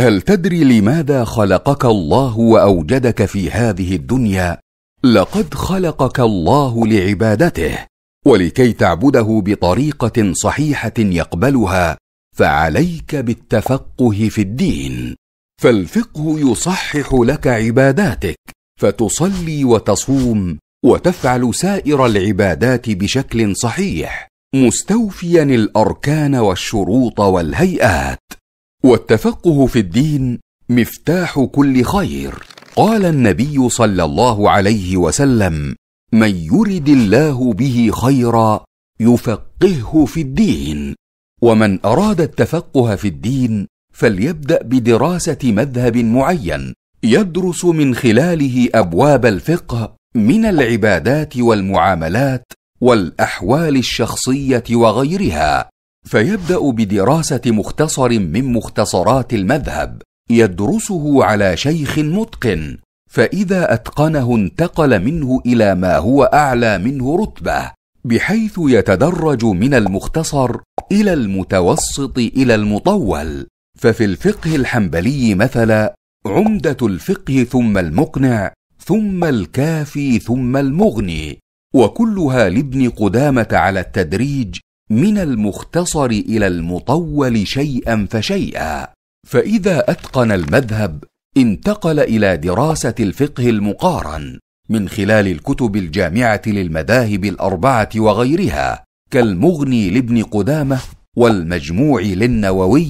هل تدري لماذا خلقك الله واوجدك في هذه الدنيا لقد خلقك الله لعبادته ولكي تعبده بطريقه صحيحه يقبلها فعليك بالتفقه في الدين فالفقه يصحح لك عباداتك فتصلي وتصوم وتفعل سائر العبادات بشكل صحيح مستوفيا الاركان والشروط والهيئات والتفقه في الدين مفتاح كل خير قال النبي صلى الله عليه وسلم من يرد الله به خيرا يفقهه في الدين ومن اراد التفقه في الدين فليبدا بدراسه مذهب معين يدرس من خلاله ابواب الفقه من العبادات والمعاملات والاحوال الشخصيه وغيرها فيبدا بدراسه مختصر من مختصرات المذهب يدرسه على شيخ متقن فاذا اتقنه انتقل منه الى ما هو اعلى منه رتبه بحيث يتدرج من المختصر الى المتوسط الى المطول ففي الفقه الحنبلي مثلا عمده الفقه ثم المقنع ثم الكافي ثم المغني وكلها لابن قدامه على التدريج من المختصر الى المطول شيئا فشيئا فاذا اتقن المذهب انتقل الى دراسه الفقه المقارن من خلال الكتب الجامعه للمذاهب الاربعه وغيرها كالمغني لابن قدامه والمجموع للنووي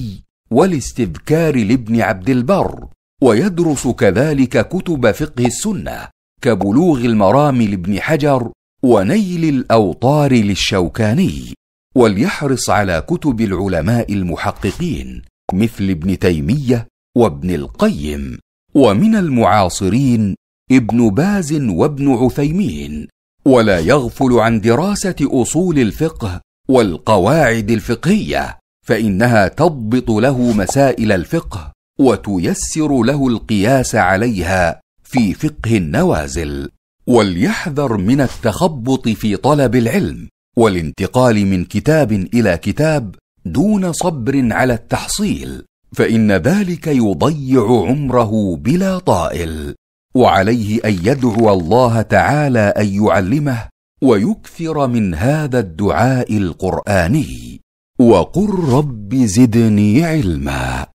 والاستذكار لابن عبد البر ويدرس كذلك كتب فقه السنه كبلوغ المرام لابن حجر ونيل الاوطار للشوكاني وليحرص على كتب العلماء المحققين مثل ابن تيميه وابن القيم ومن المعاصرين ابن باز وابن عثيمين ولا يغفل عن دراسه اصول الفقه والقواعد الفقهيه فانها تضبط له مسائل الفقه وتيسر له القياس عليها في فقه النوازل وليحذر من التخبط في طلب العلم والانتقال من كتاب الى كتاب دون صبر على التحصيل فان ذلك يضيع عمره بلا طائل وعليه ان يدعو الله تعالى ان يعلمه ويكثر من هذا الدعاء القراني وقل رب زدني علما